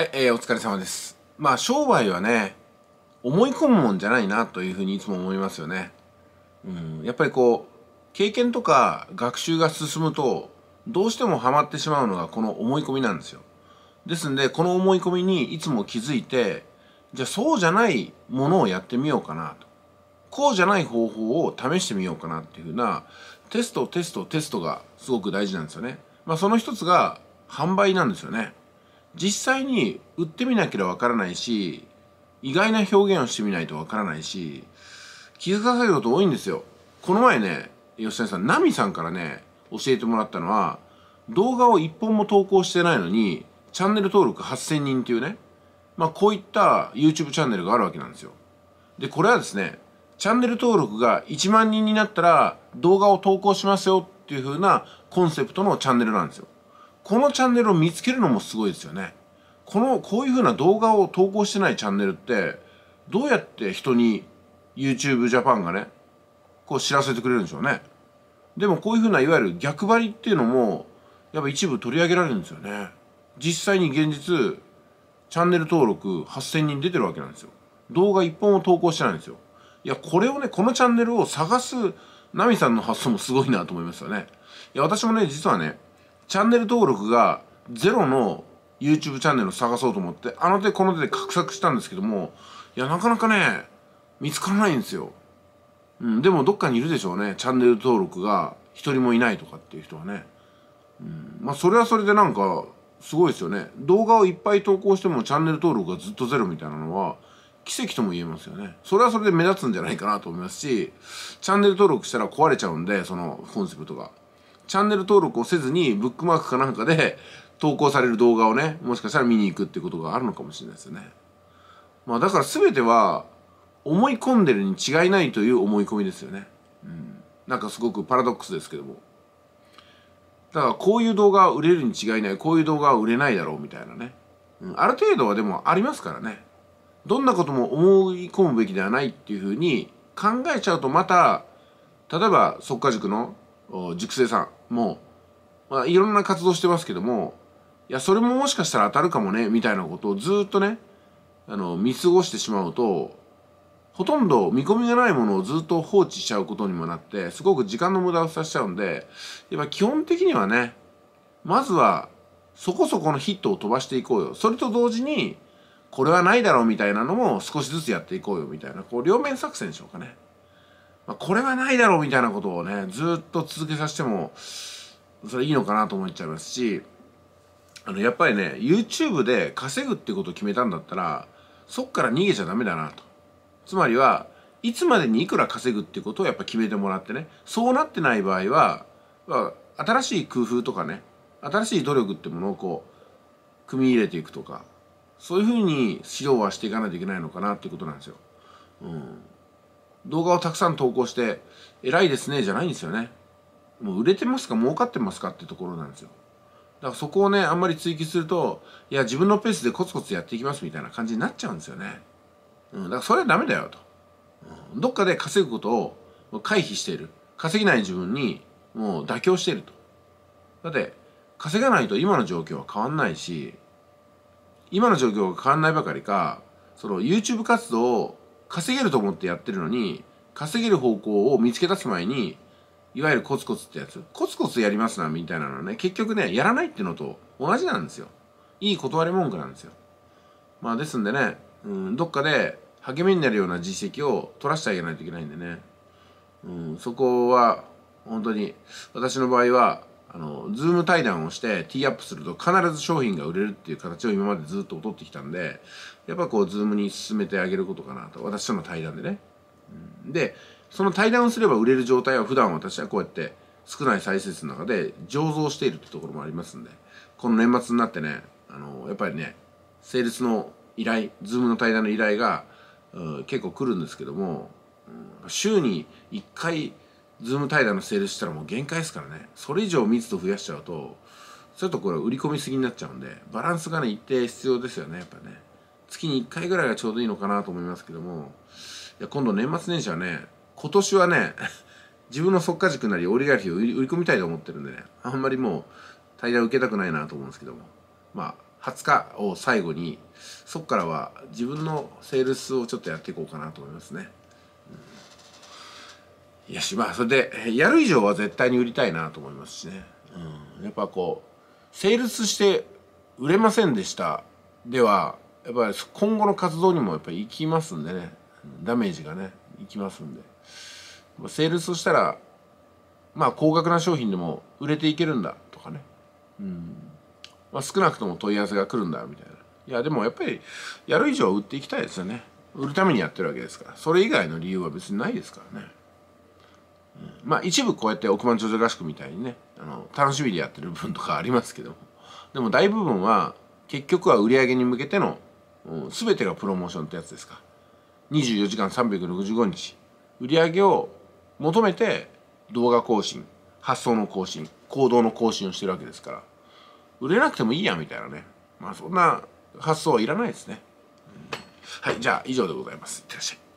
はい、えー、お疲れ様です。まあ、商売はね、思い込むもんじゃないなというふうにいつも思いますよね。うん、やっぱりこう、経験とか学習が進むと、どうしてもハマってしまうのがこの思い込みなんですよ。ですんで、この思い込みにいつも気づいて、じゃあそうじゃないものをやってみようかなと。こうじゃない方法を試してみようかなっていうふうな、テスト、テスト、テストがすごく大事なんですよね。まあ、その一つが販売なんですよね。実際に売ってみなければわからないし意外な表現をしてみないとわからないし気づかされること多いんですよこの前ね吉谷さんナミさんからね教えてもらったのは動画を1本も投稿してないのにチャンネル登録8000人っていうねまあこういった YouTube チャンネルがあるわけなんですよでこれはですねチャンネル登録が1万人になったら動画を投稿しますよっていう風なコンセプトのチャンネルなんですよこのチャンネルを見つけるのもすごいですよね。この、こういう風な動画を投稿してないチャンネルって、どうやって人に YouTube Japan がね、こう知らせてくれるんでしょうね。でもこういう風ないわゆる逆張りっていうのも、やっぱ一部取り上げられるんですよね。実際に現実、チャンネル登録8000人出てるわけなんですよ。動画1本を投稿してないんですよ。いや、これをね、このチャンネルを探す、ナミさんの発想もすごいなと思いましたね。いや、私もね、実はね、チャンネル登録がゼロの YouTube チャンネルを探そうと思ってあの手この手で画策したんですけどもいやなかなかね見つからないんですよ、うん、でもどっかにいるでしょうねチャンネル登録が一人もいないとかっていう人はね、うん、まあそれはそれでなんかすごいですよね動画をいっぱい投稿してもチャンネル登録がずっとゼロみたいなのは奇跡とも言えますよねそれはそれで目立つんじゃないかなと思いますしチャンネル登録したら壊れちゃうんでそのコンセプトがチャンネル登録をせずにブックマークかなんかで投稿される動画をねもしかしたら見に行くってことがあるのかもしれないですよね。まあだから全ては思い込んでるに違いないという思い込みですよね。うん、なんかすごくパラドックスですけども。だからこういう動画は売れるに違いないこういう動画は売れないだろうみたいなね、うん、ある程度はでもありますからねどんなことも思い込むべきではないっていうふうに考えちゃうとまた例えば即化塾の塾生さんもう、まあ、いろんな活動してますけどもいやそれももしかしたら当たるかもねみたいなことをずっとねあの見過ごしてしまうとほとんど見込みがないものをずっと放置しちゃうことにもなってすごく時間の無駄をさせちゃうんでやっぱ基本的にはねまずはそこそこのヒットを飛ばしていこうよそれと同時にこれはないだろうみたいなのも少しずつやっていこうよみたいなこう両面作戦でしょうかね。これはないだろうみたいなことをねずっと続けさせてもそれいいのかなと思っちゃいますしあのやっぱりね YouTube で稼ぐってことを決めたんだったらそっから逃げちゃダメだなとつまりはいつまでにいくら稼ぐってことをやっぱ決めてもらってねそうなってない場合は、新しい工夫とかね新しい努力ってものをこう組み入れていくとかそういうふうに指導はしていかないといけないのかなってことなんですよ。うん動画をたくさん投稿して偉いですねじゃないんですよねもう売れてますか儲かってますかってところなんですよだからそこをねあんまり追求するといや自分のペースでコツコツやっていきますみたいな感じになっちゃうんですよね、うん、だからそれはダメだよと、うん、どっかで稼ぐことを回避している稼げない自分にもう妥協しているとだって稼がないと今の状況は変わんないし今の状況が変わんないばかりかその YouTube 活動を稼げると思ってやってるのに稼げる方向を見つけ出す前にいわゆるコツコツってやつコツコツやりますなみたいなのはね結局ねやらないってのと同じなんですよいい断り文句なんですよまあですんでね、うん、どっかで励みになるような実績を取らせてあげないといけないんでね、うん、そこは本当に私の場合はあの、ズーム対談をして、ティーアップすると必ず商品が売れるっていう形を今までずっと取ってきたんで、やっぱこう、ズームに進めてあげることかなと。私との対談でね。で、その対談をすれば売れる状態は普段私はこうやって少ない再生数の中で醸造しているってところもありますんで、この年末になってね、あの、やっぱりね、セールスの依頼、ズームの対談の依頼が、うん、結構来るんですけども、うん、週に1回、ズーム対談のセールしたらもう限界ですからねそれ以上密度増やしちゃうとちょっとこれ売り込みすぎになっちゃうんでバランスがね一定必要ですよねやっぱね月に1回ぐらいがちょうどいいのかなと思いますけどもいや今度年末年始はね今年はね 自分の即価軸なりオリガルヒを売り込みたいと思ってるんでねあんまりもう対談受けたくないなと思うんですけどもまあ20日を最後にそこからは自分のセールスをちょっとやっていこうかなと思いますね。いやしまあそれでやる以上は絶対に売りたいなと思いますしね、うん、やっぱこうセールスして売れませんでしたではやっぱり今後の活動にもやっぱり行きますんでねダメージがねいきますんでセールスしたらまあ高額な商品でも売れていけるんだとかね、うんまあ、少なくとも問い合わせが来るんだみたいないやでもやっぱりやる以上は売っていきたいですよね売るためにやってるわけですからそれ以外の理由は別にないですからねまあ一部こうやって億万長者合宿みたいにねあの楽しみでやってる部分とかありますけどもでも大部分は結局は売り上げに向けての、うん、全てがプロモーションってやつですか24時間365日売り上げを求めて動画更新発想の更新行動の更新をしてるわけですから売れなくてもいいやみたいなねまあそんな発想はいらないですね、はいじゃあ以上でございますいってらっしゃい